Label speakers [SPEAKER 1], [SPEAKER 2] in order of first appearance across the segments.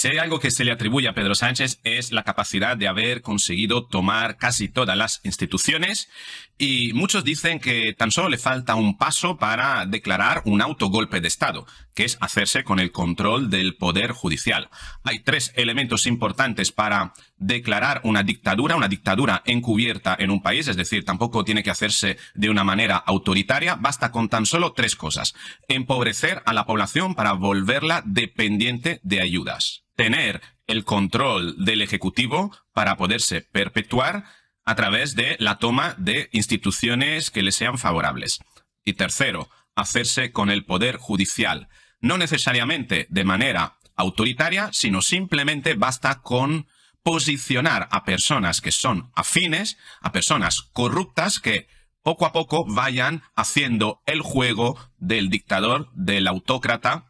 [SPEAKER 1] Si hay algo que se le atribuye a Pedro Sánchez es la capacidad de haber conseguido tomar casi todas las instituciones y muchos dicen que tan solo le falta un paso para declarar un autogolpe de Estado, que es hacerse con el control del poder judicial. Hay tres elementos importantes para declarar una dictadura, una dictadura encubierta en un país, es decir, tampoco tiene que hacerse de una manera autoritaria, basta con tan solo tres cosas. Empobrecer a la población para volverla dependiente de ayudas tener el control del Ejecutivo para poderse perpetuar a través de la toma de instituciones que le sean favorables. Y tercero, hacerse con el poder judicial, no necesariamente de manera autoritaria, sino simplemente basta con posicionar a personas que son afines, a personas corruptas que poco a poco vayan haciendo el juego del dictador, del autócrata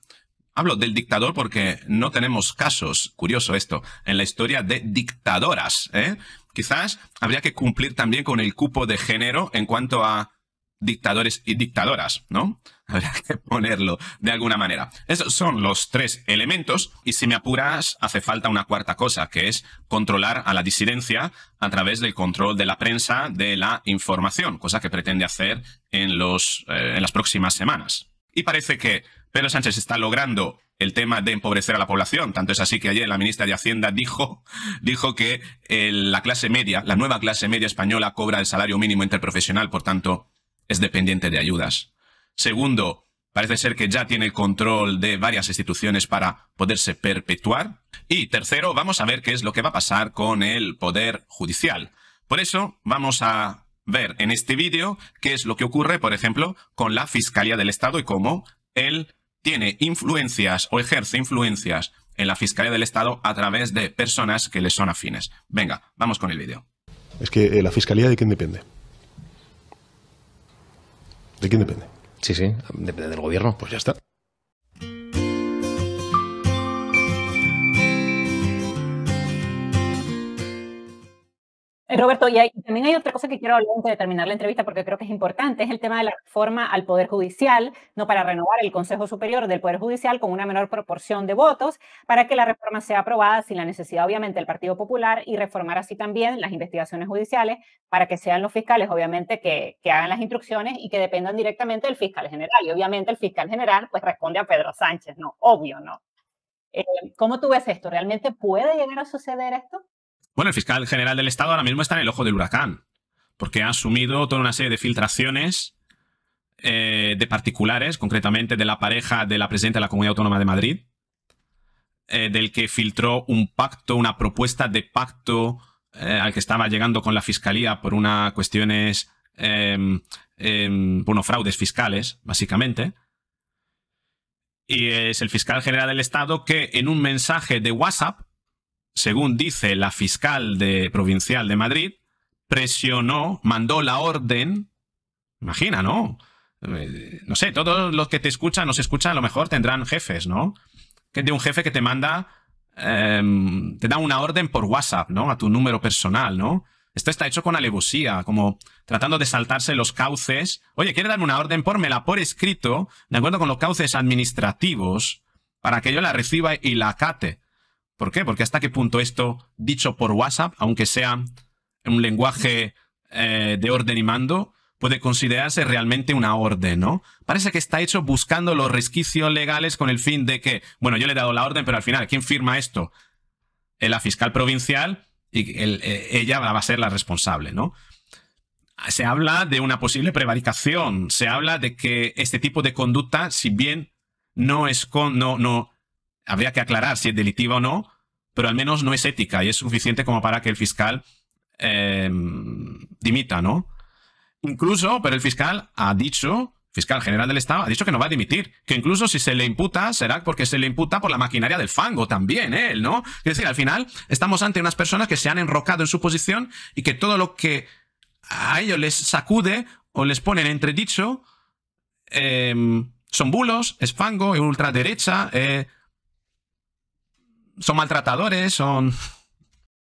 [SPEAKER 1] Hablo del dictador porque no tenemos casos, curioso esto, en la historia de dictadoras. ¿eh? Quizás habría que cumplir también con el cupo de género en cuanto a dictadores y dictadoras, ¿no? Habría que ponerlo de alguna manera. Esos son los tres elementos y si me apuras hace falta una cuarta cosa, que es controlar a la disidencia a través del control de la prensa, de la información, cosa que pretende hacer en, los, eh, en las próximas semanas. Y parece que pero Sánchez está logrando el tema de empobrecer a la población. Tanto es así que ayer la ministra de Hacienda dijo, dijo que eh, la clase media, la nueva clase media española cobra el salario mínimo interprofesional, por tanto, es dependiente de ayudas. Segundo, parece ser que ya tiene el control de varias instituciones para poderse perpetuar. Y tercero, vamos a ver qué es lo que va a pasar con el poder judicial. Por eso vamos a ver en este vídeo qué es lo que ocurre, por ejemplo, con la Fiscalía del Estado y cómo el tiene influencias o ejerce influencias en la Fiscalía del Estado a través de personas que le son afines. Venga, vamos con el vídeo. Es que eh, la Fiscalía de quién depende. ¿De quién depende? Sí, sí, depende del gobierno. Pues ya está. Eh, Roberto, y también hay otra cosa que quiero hablar antes de terminar la entrevista porque creo que es importante, es el tema de la reforma al Poder Judicial, no para renovar el Consejo Superior del Poder Judicial con una menor proporción de votos, para que la reforma sea aprobada sin la necesidad, obviamente, del Partido Popular y reformar así también las investigaciones judiciales para que sean los fiscales, obviamente, que, hagan las instrucciones y que dependan directamente del fiscal general. Y obviamente el fiscal general pues responde a Pedro Sánchez, ¿no? Obvio, ¿no? Eh, ¿Cómo tú ves esto? ¿Realmente puede llegar a suceder esto? Bueno, el fiscal general del Estado ahora mismo está en el ojo del huracán, porque ha asumido toda una serie de filtraciones eh, de particulares, concretamente de la pareja de la presidenta de la Comunidad Autónoma de Madrid, eh, del que filtró un pacto, una propuesta de pacto eh, al que estaba llegando con la fiscalía por unas cuestiones, em, em, bueno, fraudes fiscales, básicamente. Y es el fiscal general del Estado que en un mensaje de WhatsApp según dice la fiscal de, provincial de Madrid, presionó, mandó la orden, imagina, ¿no? Eh, no sé, todos los que te escuchan, nos escuchan, a lo mejor tendrán jefes, ¿no? Que de un jefe que te manda, em, te da una orden por WhatsApp, ¿no? A tu número personal, ¿no? Esto está hecho con alevosía, como tratando de saltarse los cauces. Oye, quiere darme una orden, pórmela por escrito, de acuerdo con los cauces administrativos, para que yo la reciba y la acate. ¿Por qué? Porque hasta qué punto esto dicho por WhatsApp, aunque sea un lenguaje eh, de orden y mando, puede considerarse realmente una orden, ¿no? Parece que está hecho buscando los resquicios legales con el fin de que, bueno, yo le he dado la orden, pero al final, ¿quién firma esto? Eh, la fiscal provincial y eh, ella va a ser la responsable, ¿no? Se habla de una posible prevaricación, se habla de que este tipo de conducta, si bien no es con, no, no, habría que aclarar si es delictiva o no, pero al menos no es ética y es suficiente como para que el fiscal em, dimita, ¿no? Incluso, pero el fiscal ha dicho, fiscal general del Estado, ha dicho que no va a dimitir, que incluso si se le imputa, será porque se le imputa por la maquinaria del fango también, él, ¿no? Es decir, al final estamos ante unas personas que se han enrocado en su posición y que todo lo que a ellos les sacude o les ponen entredicho em, son bulos, es fango, es ultraderecha, eh, son maltratadores, son...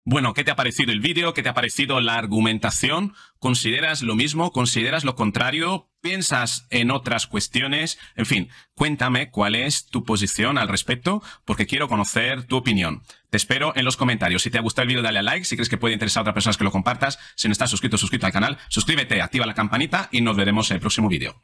[SPEAKER 1] Bueno, ¿qué te ha parecido el vídeo? ¿Qué te ha parecido la argumentación? ¿Consideras lo mismo? ¿Consideras lo contrario? ¿Piensas en otras cuestiones? En fin, cuéntame cuál es tu posición al respecto porque quiero conocer tu opinión. Te espero en los comentarios. Si te ha gustado el vídeo, dale a like. Si crees que puede interesar a otras personas que lo compartas. Si no estás suscrito, suscríbete al canal. Suscríbete, activa la campanita y nos veremos en el próximo vídeo.